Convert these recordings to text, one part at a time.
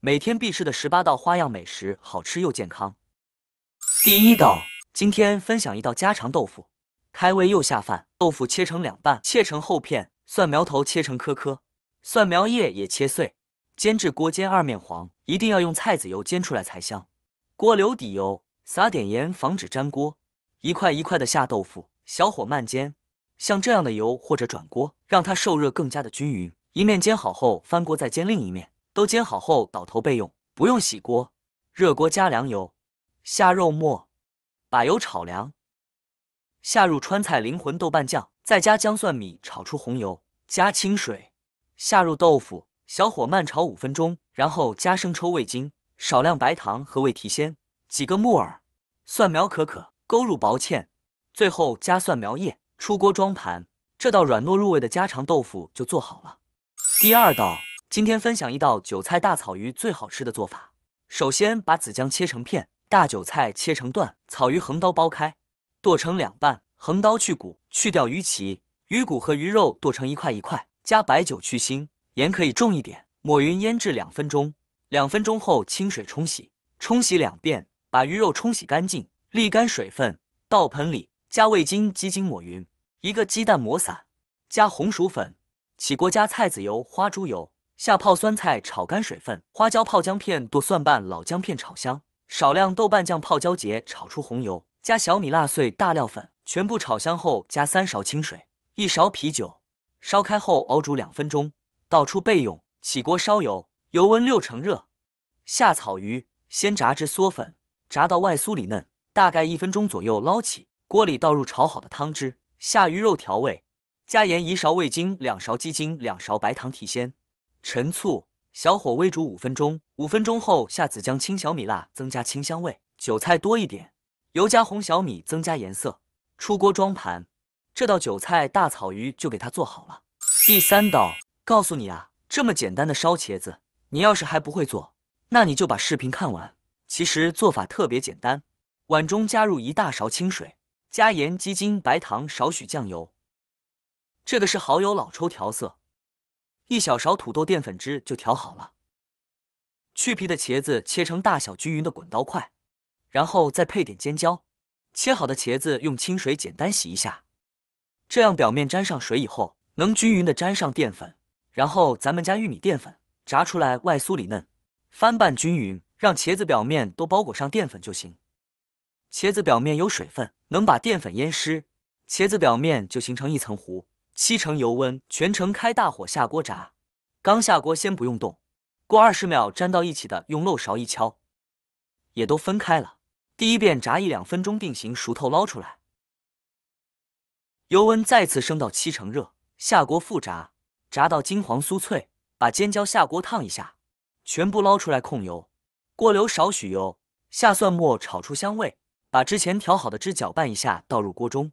每天必试的十八道花样美食，好吃又健康。第一道，今天分享一道家常豆腐，开胃又下饭。豆腐切成两半，切成厚片。蒜苗头切成颗颗，蒜苗叶也切碎。煎至锅煎二面黄，一定要用菜籽油煎出来才香。锅留底油，撒点盐防止粘锅。一块一块的下豆腐，小火慢煎。像这样的油或者转锅，让它受热更加的均匀。一面煎好后，翻锅再煎另一面。都煎好后倒头备用，不用洗锅。热锅加凉油，下肉末，把油炒凉。下入川菜灵魂豆瓣酱，再加姜蒜米炒出红油，加清水，下入豆腐，小火慢炒五分钟，然后加生抽、味精、少量白糖和味提鲜，几个木耳、蒜苗可可，勾入薄芡，最后加蒜苗叶，出锅装盘。这道软糯入味的家常豆腐就做好了。第二道。今天分享一道韭菜大草鱼最好吃的做法。首先把紫姜切成片，大韭菜切成段，草鱼横刀剥开，剁成两半，横刀去骨，去掉鱼鳍，鱼骨和鱼肉剁成一块一块，加白酒去腥，盐可以重一点，抹匀腌制两分钟。两分钟后清水冲洗，冲洗两遍，把鱼肉冲洗干净，沥干水分，倒盆里加味精、鸡精抹匀，一个鸡蛋抹散，加红薯粉。起锅加菜籽油、花猪油。下泡酸菜，炒干水分；花椒、泡姜片、剁蒜瓣、老姜片炒香；少量豆瓣酱、泡椒节炒出红油；加小米辣碎、大料粉，全部炒香后加三勺清水、一勺啤酒，烧开后熬煮两分钟，倒出备用。起锅烧油，油温六成热，下草鱼，先炸至缩粉，炸到外酥里嫩，大概一分钟左右捞起。锅里倒入炒好的汤汁，下鱼肉调味，加盐一勺、味精两勺、鸡精两勺、白糖提鲜。陈醋，小火微煮五分钟。五分钟后下紫姜、青小米辣，增加清香味。韭菜多一点，油加红小米，增加颜色。出锅装盘，这道韭菜大草鱼就给它做好了。第三道，告诉你啊，这么简单的烧茄子，你要是还不会做，那你就把视频看完。其实做法特别简单，碗中加入一大勺清水，加盐、鸡精、白糖少许酱油，这个是蚝油、老抽调色。一小勺土豆淀粉汁就调好了。去皮的茄子切成大小均匀的滚刀块，然后再配点尖椒。切好的茄子用清水简单洗一下，这样表面沾上水以后，能均匀的沾上淀粉。然后咱们加玉米淀粉，炸出来外酥里嫩。翻拌均匀，让茄子表面都包裹上淀粉就行。茄子表面有水分，能把淀粉腌湿，茄子表面就形成一层糊。七成油温，全程开大火下锅炸。刚下锅先不用动，过二十秒粘到一起的，用漏勺一敲，也都分开了。第一遍炸一两分钟定型熟透，捞出来。油温再次升到七成热，下锅复炸，炸到金黄酥脆。把尖椒下锅烫一下，全部捞出来控油。锅留少许油，下蒜末炒出香味，把之前调好的汁搅拌一下倒入锅中。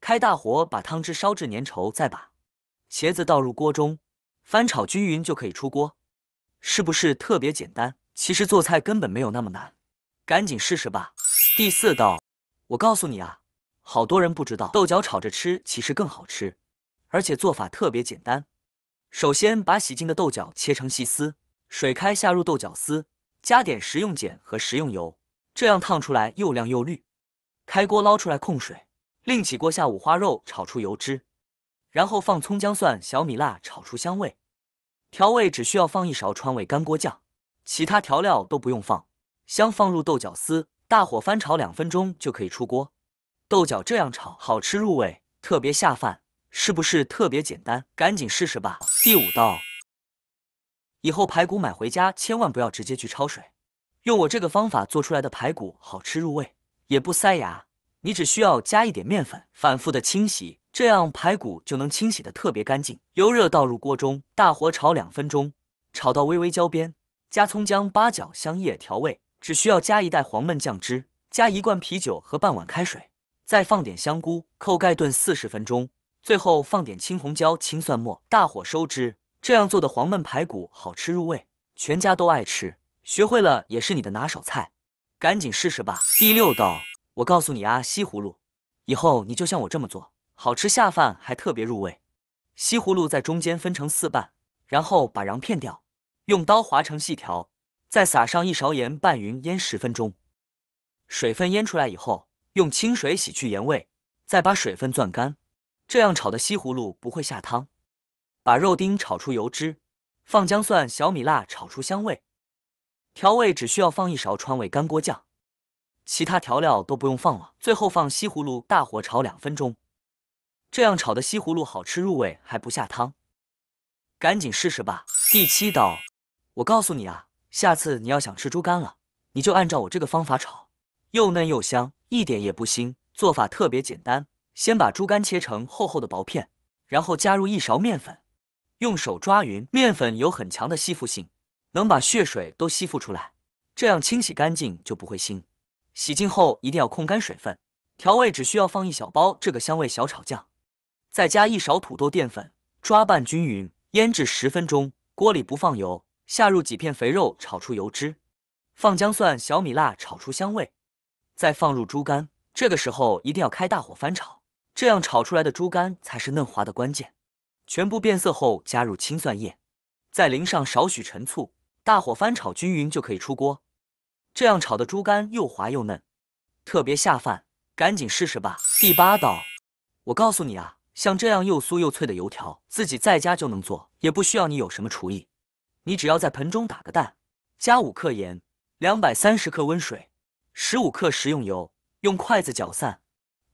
开大火把汤汁烧至粘稠，再把茄子倒入锅中，翻炒均匀就可以出锅，是不是特别简单？其实做菜根本没有那么难，赶紧试试吧。第四道，我告诉你啊，好多人不知道豆角炒着吃其实更好吃，而且做法特别简单。首先把洗净的豆角切成细丝，水开下入豆角丝，加点食用碱和食用油，这样烫出来又亮又绿。开锅捞出来控水。另起锅下五花肉炒出油脂，然后放葱姜蒜小米辣炒出香味，调味只需要放一勺川味干锅酱，其他调料都不用放。香放入豆角丝，大火翻炒两分钟就可以出锅。豆角这样炒好吃入味，特别下饭，是不是特别简单？赶紧试试吧。第五道，以后排骨买回家千万不要直接去焯水，用我这个方法做出来的排骨好吃入味，也不塞牙。你只需要加一点面粉，反复的清洗，这样排骨就能清洗的特别干净。油热倒入锅中，大火炒两分钟，炒到微微焦边，加葱姜八角香叶调味。只需要加一袋黄焖酱汁，加一罐啤酒和半碗开水，再放点香菇，扣盖炖四十分钟。最后放点青红椒、青蒜末，大火收汁。这样做的黄焖排骨好吃入味，全家都爱吃。学会了也是你的拿手菜，赶紧试试吧。第六道。我告诉你啊，西葫芦，以后你就像我这么做，好吃下饭还特别入味。西葫芦在中间分成四瓣，然后把瓤片掉，用刀划成细条，再撒上一勺盐拌匀腌十分钟。水分腌出来以后，用清水洗去盐味，再把水分攥干，这样炒的西葫芦不会下汤。把肉丁炒出油脂，放姜蒜小米辣炒出香味，调味只需要放一勺川味干锅酱。其他调料都不用放了，最后放西葫芦，大火炒两分钟，这样炒的西葫芦好吃入味还不下汤，赶紧试试吧。第七道，我告诉你啊，下次你要想吃猪肝了，你就按照我这个方法炒，又嫩又香，一点也不腥，做法特别简单。先把猪肝切成厚厚的薄片，然后加入一勺面粉，用手抓匀。面粉有很强的吸附性，能把血水都吸附出来，这样清洗干净就不会腥。洗净后一定要控干水分，调味只需要放一小包这个香味小炒酱，再加一勺土豆淀粉抓拌均匀，腌制十分钟。锅里不放油，下入几片肥肉炒出油脂，放姜蒜小米辣炒出香味，再放入猪肝。这个时候一定要开大火翻炒，这样炒出来的猪肝才是嫩滑的关键。全部变色后加入青蒜叶，再淋上少许陈醋，大火翻炒均匀就可以出锅。这样炒的猪肝又滑又嫩，特别下饭，赶紧试试吧。第八道，我告诉你啊，像这样又酥又脆的油条，自己在家就能做，也不需要你有什么厨艺。你只要在盆中打个蛋，加五克盐、两百三十克温水、十五克食用油，用筷子搅散。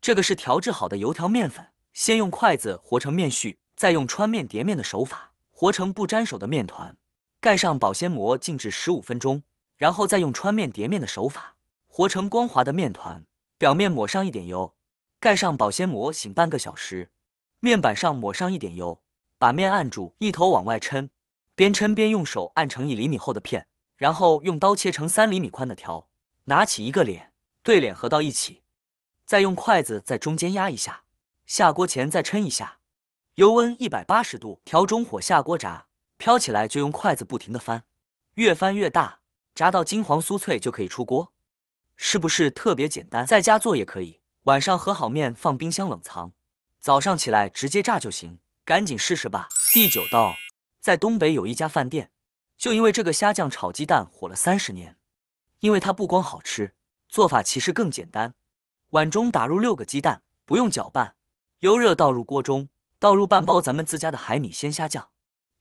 这个是调制好的油条面粉，先用筷子和成面絮，再用穿面叠面的手法和成不粘手的面团，盖上保鲜膜静置十五分钟。然后再用穿面叠面的手法，和成光滑的面团，表面抹上一点油，盖上保鲜膜醒半个小时。面板上抹上一点油，把面按住，一头往外抻，边抻边用手按成一厘米厚的片，然后用刀切成三厘米宽的条。拿起一个脸，对脸合到一起，再用筷子在中间压一下。下锅前再抻一下。油温一百八十度，调中火下锅炸，飘起来就用筷子不停的翻，越翻越大。炸到金黄酥脆就可以出锅，是不是特别简单？在家做也可以。晚上和好面放冰箱冷藏，早上起来直接炸就行。赶紧试试吧！第九道，在东北有一家饭店，就因为这个虾酱炒鸡蛋火了三十年。因为它不光好吃，做法其实更简单。碗中打入六个鸡蛋，不用搅拌，油热倒入锅中，倒入半包咱们自家的海米鲜虾酱，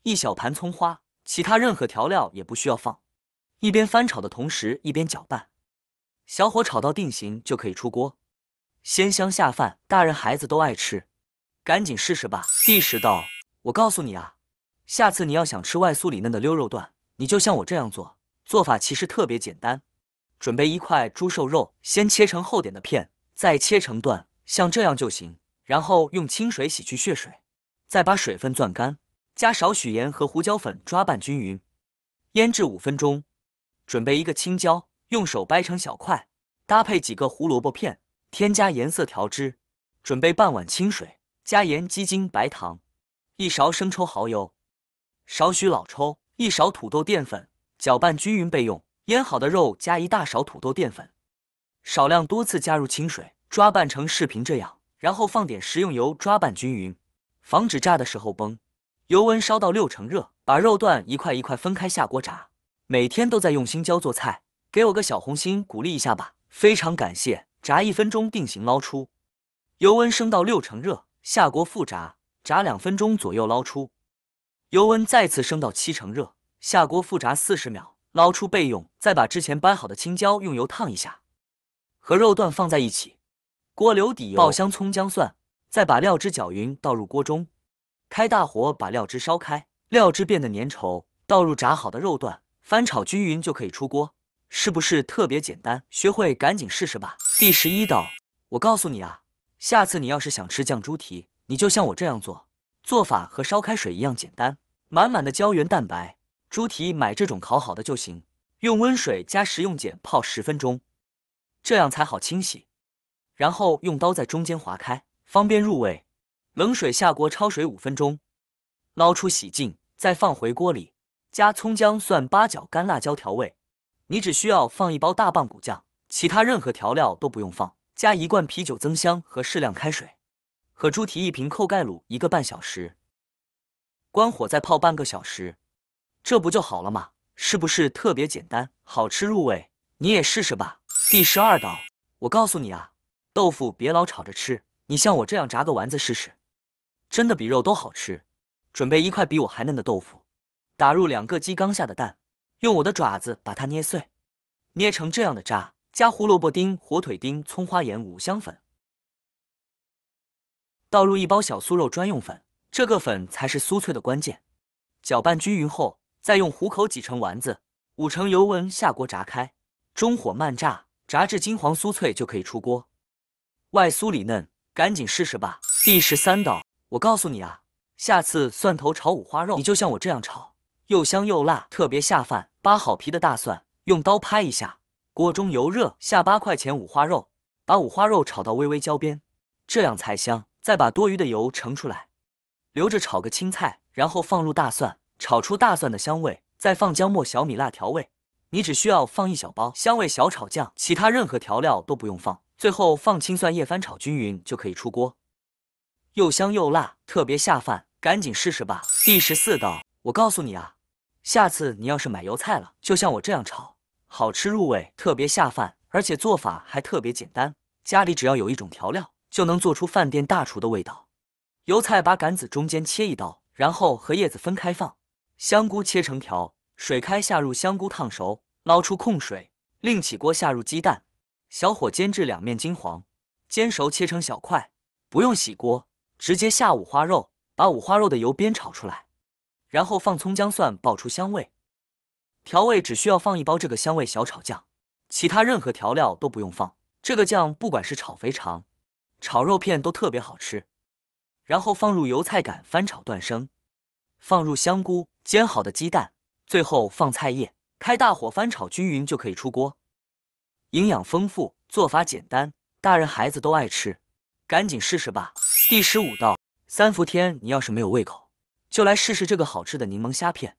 一小盘葱花，其他任何调料也不需要放。一边翻炒的同时，一边搅拌，小火炒到定型就可以出锅，鲜香下饭，大人孩子都爱吃，赶紧试试吧。第十道，我告诉你啊，下次你要想吃外酥里嫩的溜肉段，你就像我这样做，做法其实特别简单，准备一块猪瘦肉，先切成厚点的片，再切成段，像这样就行，然后用清水洗去血水，再把水分攥干，加少许盐和胡椒粉抓拌均匀，腌制五分钟。准备一个青椒，用手掰成小块，搭配几个胡萝卜片，添加颜色调汁。准备半碗清水，加盐、鸡精、白糖，一勺生抽、蚝油，少许老抽，一勺土豆淀粉，搅拌均匀备用。腌好的肉加一大勺土豆淀粉，少量多次加入清水，抓拌成视频这样，然后放点食用油抓拌均匀，防止炸的时候崩。油温烧到六成热，把肉段一块一块分开下锅炸。每天都在用心教做菜，给我个小红心鼓励一下吧，非常感谢！炸一分钟定型，捞出，油温升到六成热，下锅复炸，炸两分钟左右捞出，油温再次升到七成热，下锅复炸四十秒，捞出备用。再把之前掰好的青椒用油烫一下，和肉段放在一起，锅留底油爆香葱姜蒜，再把料汁搅匀倒入锅中，开大火把料汁烧开，料汁变得粘稠，倒入炸好的肉段。翻炒均匀就可以出锅，是不是特别简单？学会赶紧试试吧。第十一道，我告诉你啊，下次你要是想吃酱猪蹄，你就像我这样做，做法和烧开水一样简单。满满的胶原蛋白，猪蹄买这种烤好的就行。用温水加食用碱泡十分钟，这样才好清洗。然后用刀在中间划开，方便入味。冷水下锅焯水五分钟，捞出洗净，再放回锅里。加葱姜蒜、八角、干辣椒调味，你只需要放一包大棒骨酱，其他任何调料都不用放。加一罐啤酒增香和适量开水，和猪蹄一瓶扣盖卤一个半小时，关火再泡半个小时，这不就好了吗？是不是特别简单、好吃、入味？你也试试吧。第十二道，我告诉你啊，豆腐别老炒着吃，你像我这样炸个丸子试试，真的比肉都好吃。准备一块比我还嫩的豆腐。打入两个鸡刚下的蛋，用我的爪子把它捏碎，捏成这样的渣，加胡萝卜丁、火腿丁、葱花、盐、五香粉，倒入一包小酥肉专用粉，这个粉才是酥脆的关键。搅拌均匀后，再用虎口挤成丸子，五成油温下锅炸开，中火慢炸，炸至金黄酥脆就可以出锅，外酥里嫩，赶紧试试吧！第十三道，我告诉你啊，下次蒜头炒五花肉，你就像我这样炒。又香又辣，特别下饭。扒好皮的大蒜，用刀拍一下。锅中油热，下八块钱五花肉，把五花肉炒到微微焦边，这样才香。再把多余的油盛出来，留着炒个青菜。然后放入大蒜，炒出大蒜的香味，再放姜末、小米辣调味。你只需要放一小包香味小炒酱，其他任何调料都不用放。最后放青蒜叶翻炒均匀就可以出锅。又香又辣，特别下饭，赶紧试试吧。第十四道，我告诉你啊。下次你要是买油菜了，就像我这样炒，好吃入味，特别下饭，而且做法还特别简单。家里只要有一种调料，就能做出饭店大厨的味道。油菜把杆子中间切一刀，然后和叶子分开放。香菇切成条，水开下入香菇烫熟，捞出控水。另起锅下入鸡蛋，小火煎至两面金黄，煎熟切成小块，不用洗锅，直接下五花肉，把五花肉的油煸炒出来。然后放葱姜蒜爆出香味，调味只需要放一包这个香味小炒酱，其他任何调料都不用放。这个酱不管是炒肥肠、炒肉片都特别好吃。然后放入油菜杆翻炒断生，放入香菇、煎好的鸡蛋，最后放菜叶，开大火翻炒均匀就可以出锅。营养丰富，做法简单，大人孩子都爱吃，赶紧试试吧。第十五道，三伏天你要是没有胃口。就来试试这个好吃的柠檬虾片，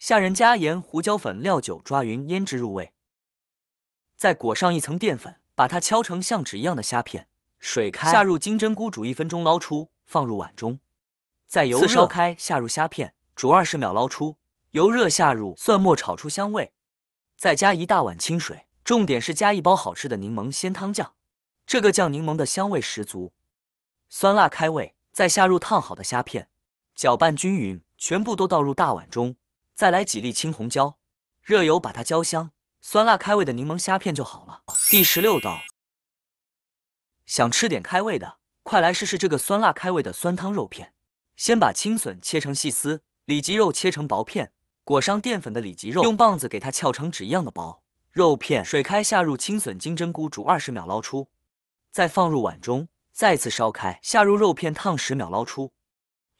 虾仁加盐、胡椒粉、料酒抓匀腌制入味，再裹上一层淀粉，把它敲成像纸一样的虾片。水开，下入金针菇煮一分钟，捞出放入碗中。再油热开，下入虾片煮二十秒，捞出。油热下入蒜末炒出香味，再加一大碗清水，重点是加一包好吃的柠檬鲜汤酱，这个酱柠檬的香味十足，酸辣开胃。再下入烫好的虾片。搅拌均匀，全部都倒入大碗中，再来几粒青红椒，热油把它焦香，酸辣开胃的柠檬虾片就好了。第十六道，想吃点开胃的，快来试试这个酸辣开胃的酸汤肉片。先把青笋切成细丝，里脊肉切成薄片，裹上淀粉的里脊肉，用棒子给它撬成纸一样的薄肉片。水开下入青笋、金针菇煮二十秒捞出，再放入碗中，再次烧开下入肉片烫十秒捞出。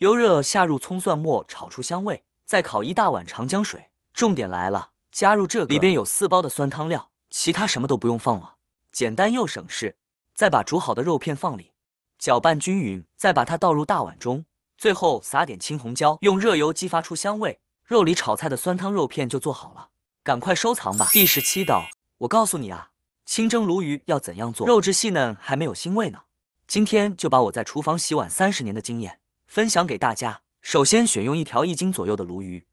油热下入葱蒜末，炒出香味，再烤一大碗长江水。重点来了，加入这个里边有四包的酸汤料，其他什么都不用放了，简单又省事。再把煮好的肉片放里，搅拌均匀，再把它倒入大碗中，最后撒点青红椒，用热油激发出香味，肉里炒菜的酸汤肉片就做好了，赶快收藏吧。第十七道，我告诉你啊，清蒸鲈鱼要怎样做，肉质细嫩还没有腥味呢。今天就把我在厨房洗碗三十年的经验。分享给大家。首先选用一条一斤左右的鲈鱼，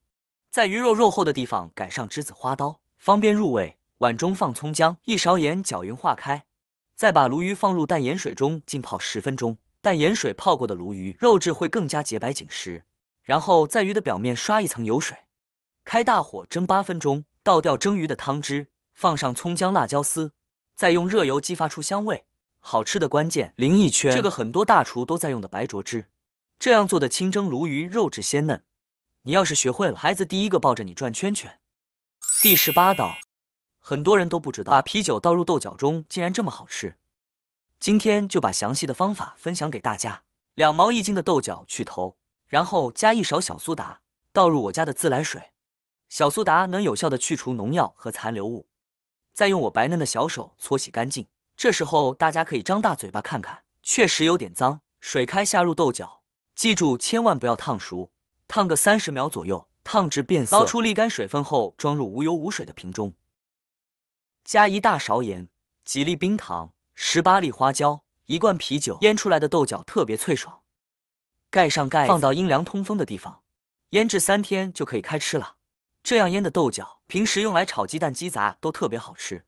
在鱼肉肉厚的地方改上栀子花刀，方便入味。碗中放葱姜，一勺盐，搅匀化开。再把鲈鱼放入淡盐水中浸泡十分钟，淡盐水泡过的鲈鱼肉质会更加洁白紧实。然后在鱼的表面刷一层油水，开大火蒸八分钟。倒掉蒸鱼的汤汁，放上葱姜辣椒丝，再用热油激发出香味。好吃的关键，淋一圈这个很多大厨都在用的白灼汁。这样做的清蒸鲈鱼肉质鲜嫩，你要是学会了，孩子第一个抱着你转圈圈。第十八道，很多人都不知道，把啤酒倒入豆角中竟然这么好吃。今天就把详细的方法分享给大家。两毛一斤的豆角去头，然后加一勺小苏打，倒入我家的自来水。小苏打能有效的去除农药和残留物，再用我白嫩的小手搓洗干净。这时候大家可以张大嘴巴看看，确实有点脏。水开下入豆角。记住，千万不要烫熟，烫个三十秒左右，烫至变色，捞出沥干水分后，装入无油无水的瓶中，加一大勺盐，几粒冰糖，十八粒花椒，一罐啤酒，腌出来的豆角特别脆爽。盖上盖，放到阴凉通风的地方，腌制三天就可以开吃了。这样腌的豆角，平时用来炒鸡蛋、鸡杂都特别好吃。